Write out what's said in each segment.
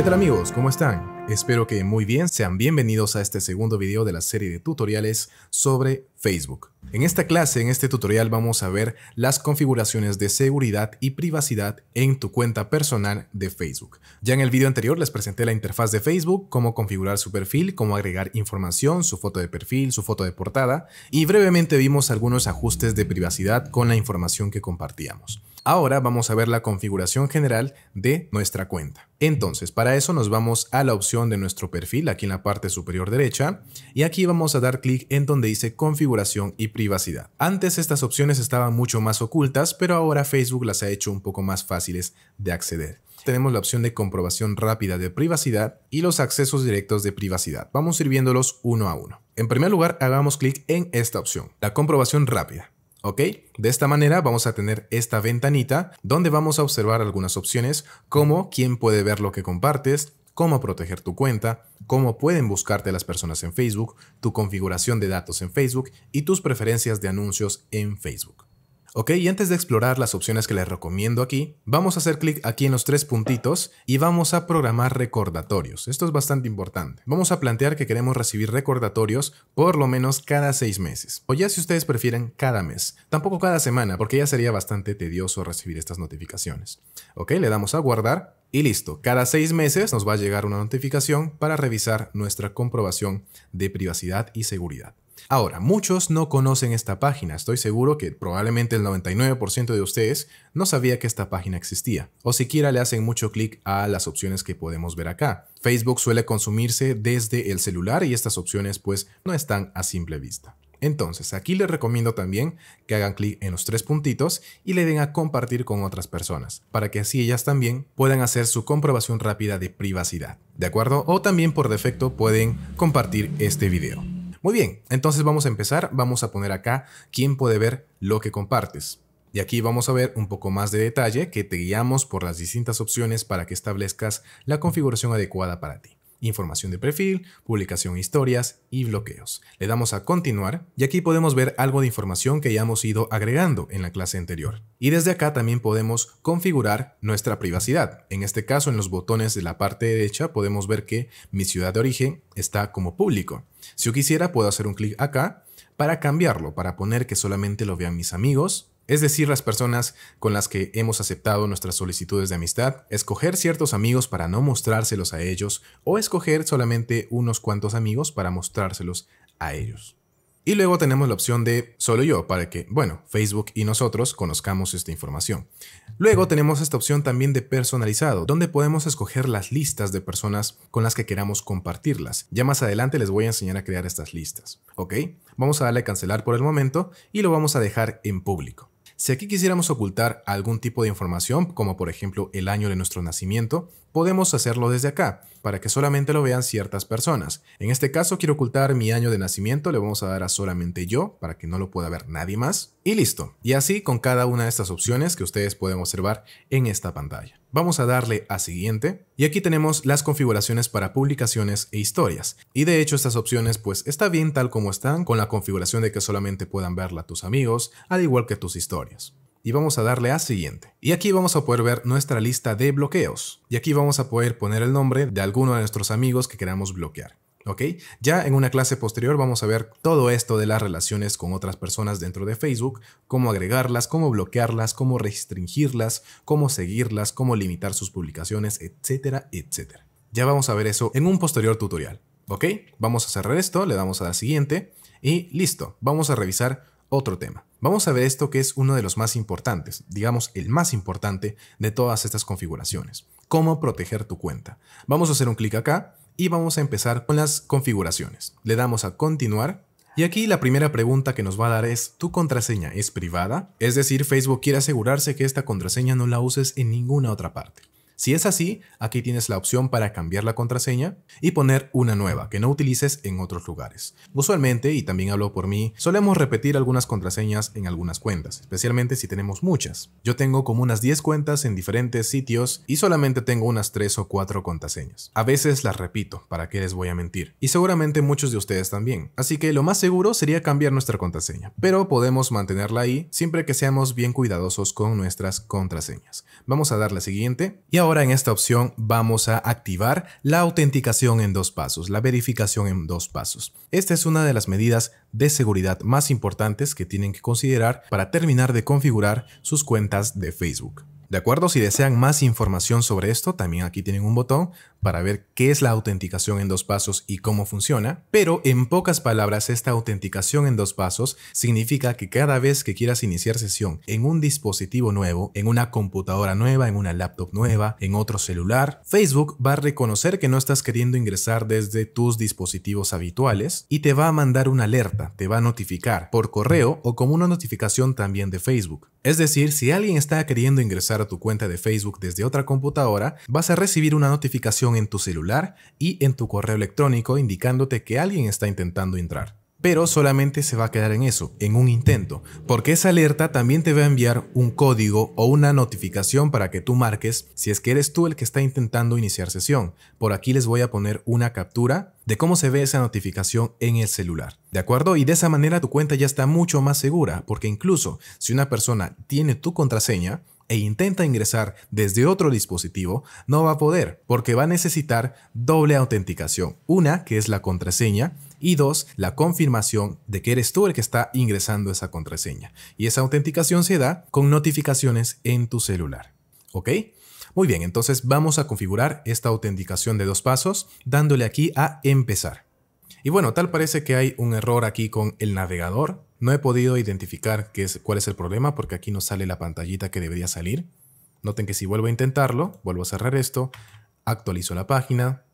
¿Qué tal amigos? ¿Cómo están? Espero que muy bien, sean bienvenidos a este segundo video de la serie de tutoriales sobre Facebook. En esta clase, en este tutorial vamos a ver las configuraciones de seguridad y privacidad en tu cuenta personal de Facebook. Ya en el video anterior les presenté la interfaz de Facebook, cómo configurar su perfil, cómo agregar información, su foto de perfil, su foto de portada y brevemente vimos algunos ajustes de privacidad con la información que compartíamos. Ahora vamos a ver la configuración general de nuestra cuenta. Entonces, para eso nos vamos a la opción de nuestro perfil, aquí en la parte superior derecha, y aquí vamos a dar clic en donde dice configuración y privacidad. Antes estas opciones estaban mucho más ocultas, pero ahora Facebook las ha hecho un poco más fáciles de acceder. Tenemos la opción de comprobación rápida de privacidad y los accesos directos de privacidad. Vamos a ir viéndolos uno a uno. En primer lugar, hagamos clic en esta opción, la comprobación rápida. ¿Ok? De esta manera vamos a tener esta ventanita donde vamos a observar algunas opciones como quién puede ver lo que compartes, cómo proteger tu cuenta, cómo pueden buscarte las personas en Facebook, tu configuración de datos en Facebook y tus preferencias de anuncios en Facebook. Ok, y antes de explorar las opciones que les recomiendo aquí, vamos a hacer clic aquí en los tres puntitos y vamos a programar recordatorios. Esto es bastante importante. Vamos a plantear que queremos recibir recordatorios por lo menos cada seis meses, o ya si ustedes prefieren cada mes, tampoco cada semana, porque ya sería bastante tedioso recibir estas notificaciones. Ok, le damos a guardar y listo, cada seis meses nos va a llegar una notificación para revisar nuestra comprobación de privacidad y seguridad. Ahora, muchos no conocen esta página, estoy seguro que probablemente el 99% de ustedes no sabía que esta página existía, o siquiera le hacen mucho clic a las opciones que podemos ver acá. Facebook suele consumirse desde el celular y estas opciones pues no están a simple vista. Entonces, aquí les recomiendo también que hagan clic en los tres puntitos y le den a compartir con otras personas, para que así ellas también puedan hacer su comprobación rápida de privacidad, ¿de acuerdo? O también por defecto pueden compartir este video. Muy bien, entonces vamos a empezar. Vamos a poner acá quién puede ver lo que compartes. Y aquí vamos a ver un poco más de detalle que te guiamos por las distintas opciones para que establezcas la configuración adecuada para ti información de perfil, publicación historias y bloqueos. Le damos a continuar y aquí podemos ver algo de información que ya hemos ido agregando en la clase anterior. Y desde acá también podemos configurar nuestra privacidad. En este caso en los botones de la parte derecha podemos ver que mi ciudad de origen está como público. Si yo quisiera puedo hacer un clic acá para cambiarlo, para poner que solamente lo vean mis amigos es decir, las personas con las que hemos aceptado nuestras solicitudes de amistad, escoger ciertos amigos para no mostrárselos a ellos o escoger solamente unos cuantos amigos para mostrárselos a ellos. Y luego tenemos la opción de solo yo para que, bueno, Facebook y nosotros conozcamos esta información. Luego tenemos esta opción también de personalizado, donde podemos escoger las listas de personas con las que queramos compartirlas. Ya más adelante les voy a enseñar a crear estas listas, ¿ok? Vamos a darle cancelar por el momento y lo vamos a dejar en público. Si aquí quisiéramos ocultar algún tipo de información, como por ejemplo el año de nuestro nacimiento, podemos hacerlo desde acá, para que solamente lo vean ciertas personas. En este caso quiero ocultar mi año de nacimiento, le vamos a dar a solamente yo, para que no lo pueda ver nadie más. Y listo. Y así con cada una de estas opciones que ustedes pueden observar en esta pantalla. Vamos a darle a siguiente y aquí tenemos las configuraciones para publicaciones e historias. Y de hecho estas opciones pues está bien tal como están con la configuración de que solamente puedan verla tus amigos, al igual que tus historias y vamos a darle a siguiente. Y aquí vamos a poder ver nuestra lista de bloqueos. Y aquí vamos a poder poner el nombre de alguno de nuestros amigos que queramos bloquear. ¿Ok? Ya en una clase posterior vamos a ver todo esto de las relaciones con otras personas dentro de Facebook, cómo agregarlas, cómo bloquearlas, cómo restringirlas, cómo seguirlas, cómo limitar sus publicaciones, etcétera, etcétera. Ya vamos a ver eso en un posterior tutorial. ¿Ok? Vamos a cerrar esto, le damos a la siguiente y listo. Vamos a revisar otro tema. Vamos a ver esto que es uno de los más importantes, digamos el más importante de todas estas configuraciones. Cómo proteger tu cuenta. Vamos a hacer un clic acá y vamos a empezar con las configuraciones. Le damos a continuar y aquí la primera pregunta que nos va a dar es, ¿tu contraseña es privada? Es decir, Facebook quiere asegurarse que esta contraseña no la uses en ninguna otra parte. Si es así, aquí tienes la opción para cambiar la contraseña y poner una nueva que no utilices en otros lugares. Usualmente, y también hablo por mí, solemos repetir algunas contraseñas en algunas cuentas, especialmente si tenemos muchas. Yo tengo como unas 10 cuentas en diferentes sitios y solamente tengo unas 3 o 4 contraseñas. A veces las repito, ¿para qué les voy a mentir? Y seguramente muchos de ustedes también. Así que lo más seguro sería cambiar nuestra contraseña, pero podemos mantenerla ahí siempre que seamos bien cuidadosos con nuestras contraseñas. Vamos a dar la siguiente y ahora ahora en esta opción vamos a activar la autenticación en dos pasos, la verificación en dos pasos. Esta es una de las medidas de seguridad más importantes que tienen que considerar para terminar de configurar sus cuentas de Facebook. ¿De acuerdo? Si desean más información sobre esto, también aquí tienen un botón para ver qué es la autenticación en dos pasos y cómo funciona. Pero en pocas palabras, esta autenticación en dos pasos significa que cada vez que quieras iniciar sesión en un dispositivo nuevo, en una computadora nueva, en una laptop nueva, en otro celular, Facebook va a reconocer que no estás queriendo ingresar desde tus dispositivos habituales y te va a mandar una alerta, te va a notificar por correo o como una notificación también de Facebook. Es decir, si alguien está queriendo ingresar tu cuenta de Facebook desde otra computadora, vas a recibir una notificación en tu celular y en tu correo electrónico indicándote que alguien está intentando entrar. Pero solamente se va a quedar en eso, en un intento, porque esa alerta también te va a enviar un código o una notificación para que tú marques si es que eres tú el que está intentando iniciar sesión. Por aquí les voy a poner una captura de cómo se ve esa notificación en el celular. ¿De acuerdo? Y de esa manera tu cuenta ya está mucho más segura, porque incluso si una persona tiene tu contraseña, e intenta ingresar desde otro dispositivo, no va a poder porque va a necesitar doble autenticación. Una que es la contraseña y dos, la confirmación de que eres tú el que está ingresando esa contraseña. Y esa autenticación se da con notificaciones en tu celular. ¿Ok? Muy bien, entonces vamos a configurar esta autenticación de dos pasos dándole aquí a empezar. Y bueno, tal parece que hay un error aquí con el navegador, no he podido identificar qué es, cuál es el problema porque aquí no sale la pantallita que debería salir. Noten que si vuelvo a intentarlo, vuelvo a cerrar esto, actualizo la página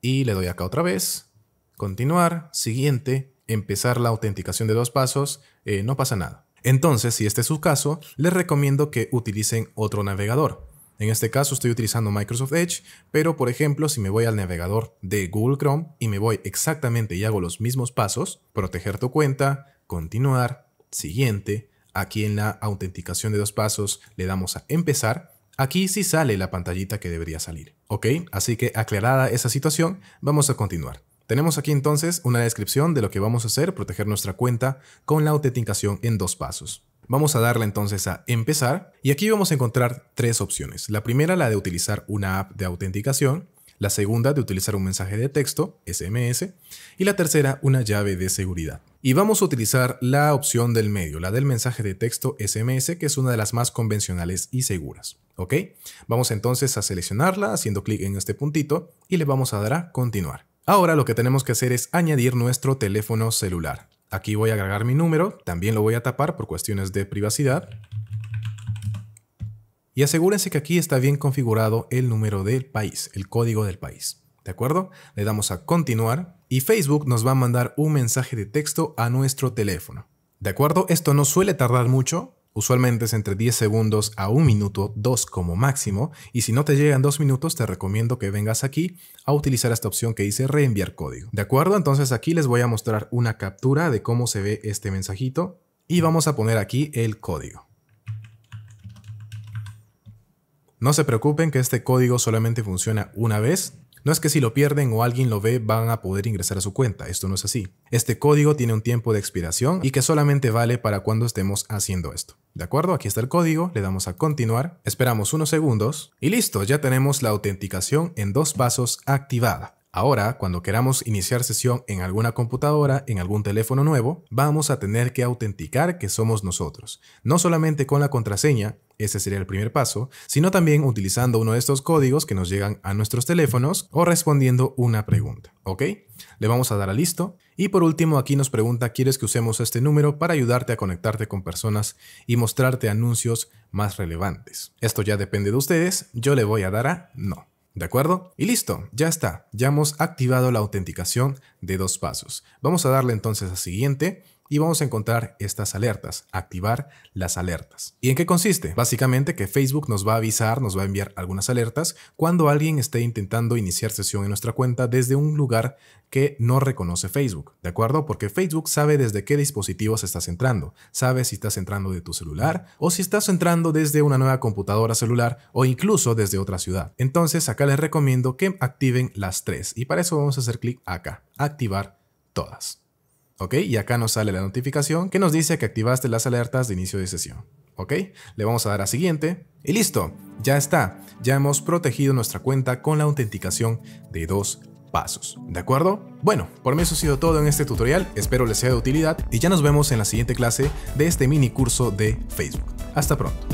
y le doy acá otra vez, continuar, siguiente, empezar la autenticación de dos pasos, eh, no pasa nada. Entonces, si este es su caso, les recomiendo que utilicen otro navegador. En este caso estoy utilizando Microsoft Edge, pero por ejemplo, si me voy al navegador de Google Chrome y me voy exactamente y hago los mismos pasos, proteger tu cuenta, continuar, siguiente. Aquí en la autenticación de dos pasos le damos a empezar. Aquí sí sale la pantallita que debería salir. Ok, así que aclarada esa situación, vamos a continuar. Tenemos aquí entonces una descripción de lo que vamos a hacer, proteger nuestra cuenta con la autenticación en dos pasos. Vamos a darle entonces a empezar y aquí vamos a encontrar tres opciones. La primera, la de utilizar una app de autenticación la segunda de utilizar un mensaje de texto, SMS, y la tercera una llave de seguridad. Y vamos a utilizar la opción del medio, la del mensaje de texto SMS, que es una de las más convencionales y seguras. ¿Ok? Vamos entonces a seleccionarla haciendo clic en este puntito y le vamos a dar a continuar. Ahora lo que tenemos que hacer es añadir nuestro teléfono celular. Aquí voy a agregar mi número, también lo voy a tapar por cuestiones de privacidad y asegúrense que aquí está bien configurado el número del país, el código del país. ¿De acuerdo? Le damos a continuar y Facebook nos va a mandar un mensaje de texto a nuestro teléfono. ¿De acuerdo? Esto no suele tardar mucho, usualmente es entre 10 segundos a 1 minuto, 2 como máximo, y si no te llegan 2 minutos te recomiendo que vengas aquí a utilizar esta opción que dice reenviar código. ¿De acuerdo? Entonces aquí les voy a mostrar una captura de cómo se ve este mensajito y vamos a poner aquí el código. No se preocupen que este código solamente funciona una vez. No es que si lo pierden o alguien lo ve van a poder ingresar a su cuenta, esto no es así. Este código tiene un tiempo de expiración y que solamente vale para cuando estemos haciendo esto. ¿De acuerdo? Aquí está el código, le damos a continuar, esperamos unos segundos y listo, ya tenemos la autenticación en dos pasos activada. Ahora, cuando queramos iniciar sesión en alguna computadora, en algún teléfono nuevo, vamos a tener que autenticar que somos nosotros. No solamente con la contraseña, ese sería el primer paso, sino también utilizando uno de estos códigos que nos llegan a nuestros teléfonos o respondiendo una pregunta. ¿Ok? Le vamos a dar a listo. Y por último, aquí nos pregunta, ¿quieres que usemos este número para ayudarte a conectarte con personas y mostrarte anuncios más relevantes? Esto ya depende de ustedes, yo le voy a dar a no. ¿De acuerdo? Y listo, ya está, ya hemos activado la autenticación de dos pasos. Vamos a darle entonces a siguiente y vamos a encontrar estas alertas, activar las alertas. ¿Y en qué consiste? Básicamente que Facebook nos va a avisar, nos va a enviar algunas alertas cuando alguien esté intentando iniciar sesión en nuestra cuenta desde un lugar que no reconoce Facebook, ¿de acuerdo? Porque Facebook sabe desde qué dispositivos estás entrando, sabe si estás entrando de tu celular o si estás entrando desde una nueva computadora celular o incluso desde otra ciudad. Entonces acá les recomiendo que activen las tres y para eso vamos a hacer clic acá, activar todas. ¿ok? Y acá nos sale la notificación que nos dice que activaste las alertas de inicio de sesión, ¿ok? Le vamos a dar a siguiente y listo, ya está, ya hemos protegido nuestra cuenta con la autenticación de dos pasos, ¿de acuerdo? Bueno, por mí eso ha sido todo en este tutorial, espero les sea de utilidad y ya nos vemos en la siguiente clase de este mini curso de Facebook. Hasta pronto.